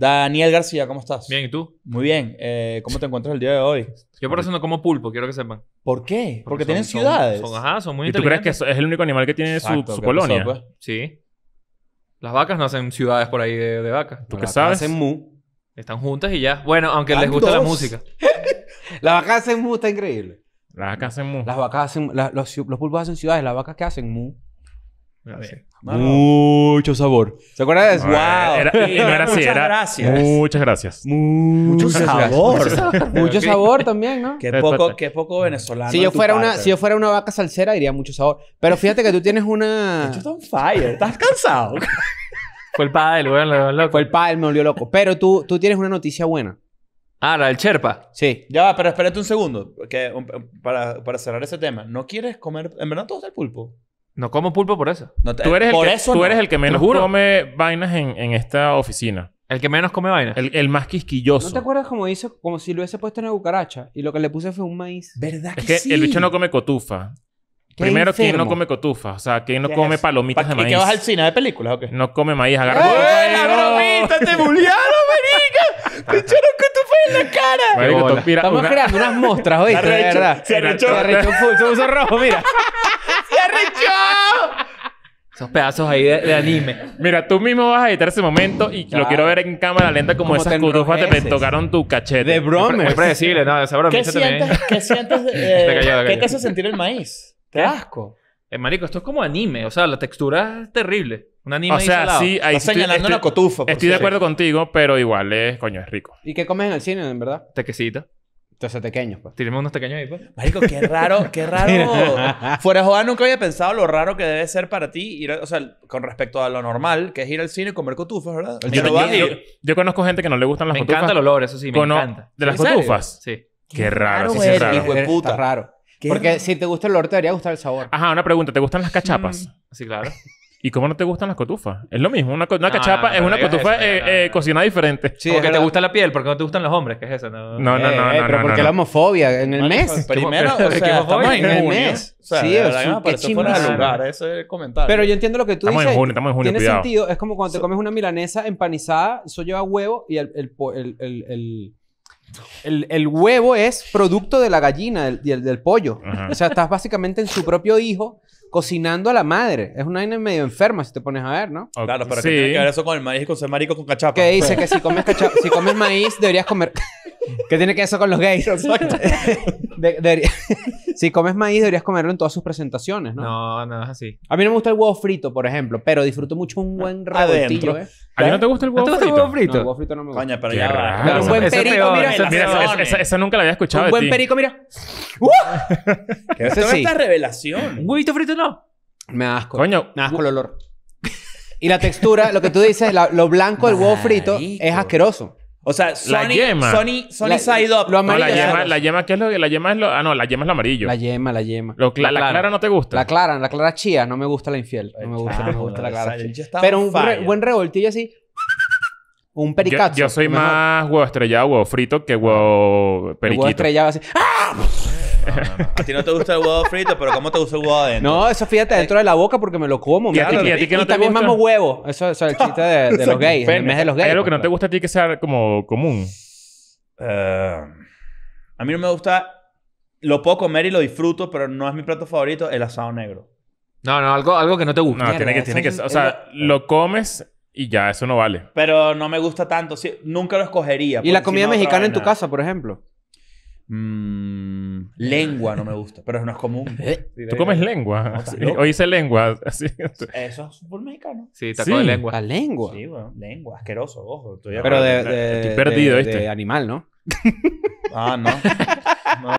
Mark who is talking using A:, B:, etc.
A: Daniel García, ¿cómo estás? Bien, ¿y tú? Muy bien. Eh, ¿Cómo te encuentras el día de hoy? Yo por como pulpo, quiero que sepan. ¿Por qué? Porque, tienen ciudades. Son, ajá, son muy ¿Y tú crees que es el único animal que tiene su, colonia? Pues. Sí. Las vacas no hacen ciudades por ahí de, vacas. ¿Tú qué sabes? Hacen mu. Están juntas y ya. Bueno, aunque les gusta la música. las
B: vacas hacen mu, está increíble. Las vacas hacen mu. Las vacas hacen... los, pulpos hacen ciudades. Las vacas que hacen mu mucho sabor. ¿Se acuerdan de eso? Muchas gracias. Muchas
A: gracias. Mucho sabor. Mucho sabor
B: también, ¿no? Qué poco, qué poco venezolano. Si yo, fuera una, si yo fuera una vaca salsera, diría mucho sabor. Pero fíjate que tú tienes una. Estás fire. Estás cansado. Fue el padre weón, loco. Fue el me volvió loco. Pero tú, tú tienes una noticia buena. Ah, la del Sherpa Sí. Ya va, pero espérate un segundo. Que, para, para cerrar ese tema. ¿No quieres comer. En verdad, todo el pulpo. No como pulpo
A: por eso. tú eres, el, que, tú eres el que menos come vainas en, esta oficina. El que menos come vainas. El, más quisquilloso. ¿No te
B: acuerdas cómo hizo? Como si lo hubiese puesto en una cucaracha. Y lo que le puse fue un maíz. ¿Verdad que, Es que el bicho no
A: come cotufa. Primero, ¿quién no come cotufa? O sea, ¿quién no come palomitas de ¿Y maíz? qué vas al cine de películas o qué? No come maíz, agarra ¡Eh, la bromita! ¡Te oh". bullearon, marica! ¡Te echaron no cotufa en la cara! Estamos creando unas mostras, hoy. Se se arrechó. Se puso rojo, mira chao! Esos pedazos ahí de, anime. Mira, tú mismo vas a editar ese momento y lo quiero ver en cámara lenta como, esas cutufas te tocaron tu cachete. De broma. Es predecible, no, esa ¿Qué sientes? ¿Qué
B: sientes? te eh, ¿Qué te hace sentir el maíz? ¿Qué?
A: asco. Eh, marico, esto es como anime. O sea, la textura es terrible. Un anime O sea, sí, ahí señalando estoy, Estoy de acuerdo contigo, pero igual es, coño, es rico. ¿Y qué comes en el cine, en verdad? Tequecita. Entonces, pequeños, pues. Tiremos unos
B: pequeños ahí, pues. Marico, qué raro, qué raro. Fuera de nunca había pensado lo raro que debe ser para ti ir, o sea, con respecto a lo normal, que es ir al cine y comer cotufas, ¿verdad?
A: Yo, conozco gente que no le gustan las cotufas. Me encanta el olor, eso sí, me encanta. ¿De las cotufas? Sí. Qué, raro, sí, es raro. Hijo de puta. raro. Porque si te gusta el olor, te debería gustar el sabor. Ajá, una pregunta. ¿Te gustan las cachapas? Mm. Sí, claro. ¿Y cómo no te gustan las cotufas? Es lo mismo. Una, una cachapa es una cotufa cocinada diferente. Sí, porque te gusta la piel, porque no te gustan los hombres. ¿Qué es eso? No, no, no. Eh, eh pero porque la homofobia en el mes. Primero, o sea, estamos en el mes. O sea, sí, de verdad, qué fuera de lugar ese comentario. Pero yo entiendo lo que tú estamos En junio, estamos en junio, Tiene sentido.
B: Es como cuando te comes una milanesa empanizada, eso lleva huevo y el, el, el, el el, el, huevo es producto de la gallina y del, del, pollo. O sea, estás básicamente en su propio hijo cocinando a la madre. Es una vaina medio enferma si te pones a ver, ¿no?
A: Claro, pero si que tiene que ver
B: eso con el maíz y con ser marico con cachapa. Que dice que si comes, cachapo si comes maíz deberías comer... ¿Qué tiene que eso con los gays? si comes maíz, deberías comerlo en todas sus presentaciones,
A: ¿no? No, no es así.
B: A mí no me gusta el huevo frito, por ejemplo, pero disfruto mucho un buen ah, revoltillo, ¿eh? ¿A mí no te gusta el huevo frito? el huevo frito no me gusta. Coña, pero ya. un buen perico, mira, eso nunca
A: lo había escuchado un buen perico, mira. ¡Uh!
B: revelación? Un huevito frito no.
A: Me da asco. Coño, Me da asco el olor.
B: Y la textura, lo que tú dices, lo blanco del huevo frito es asqueroso.
A: O sea, Sony, Sony, side up. Lo amarillo, la, yema, la yema, ¿qué es lo que? La yema es lo. Ah, no, la yema es lo amarillo. La yema, la yema. la, clara. no
B: te gusta. La clara, la clara chía, no me gusta la infiel. No me gusta, no me gusta la clara. Chía. Pero un buen revoltillo así. Un pericazo. Yo, soy
A: más huevo estrellado, huevo frito que huevo periquito. huevo estrellado así. ¡Ah!
B: A ti no te gusta el huevo frito, pero ¿cómo te gusta el huevo adentro? No, eso fíjate dentro
A: de la boca porque me lo como. ¿Y, a y también mamo
B: huevo. Eso, es el chiste de, los gays. El mes de los gays. Hay algo que no pues, te pues.
A: gusta a ti que sea como común. Eh, a mí no me gusta...
B: Lo puedo comer y lo disfruto, pero no es mi plato favorito, el asado negro.
A: No, no, algo, algo que no te gusta. No, tiene que, tiene que, o sea, lo comes y ya, eso no vale.
B: Pero no me gusta tanto. nunca lo escogería. Y la comida mexicana en tu casa, por ejemplo. Mm,
A: eh. lengua no me gusta, pero no es común. Eh, ¿Tú comes eh, lengua? O hice lengua. Así. Eso es fútbol mexicano. Sí, taco de lengua. La lengua.
B: Sí, bueno, lengua, asqueroso, ojo. pero de, de, perdido, de, animal, ¿no? Ah, no. no.